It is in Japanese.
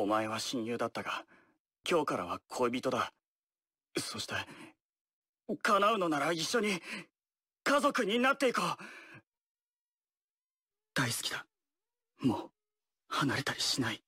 お前は親友だったが、今日からは恋人だ。そして、叶うのなら一緒に、家族になっていこう。大好きだ。もう、離れたりしない。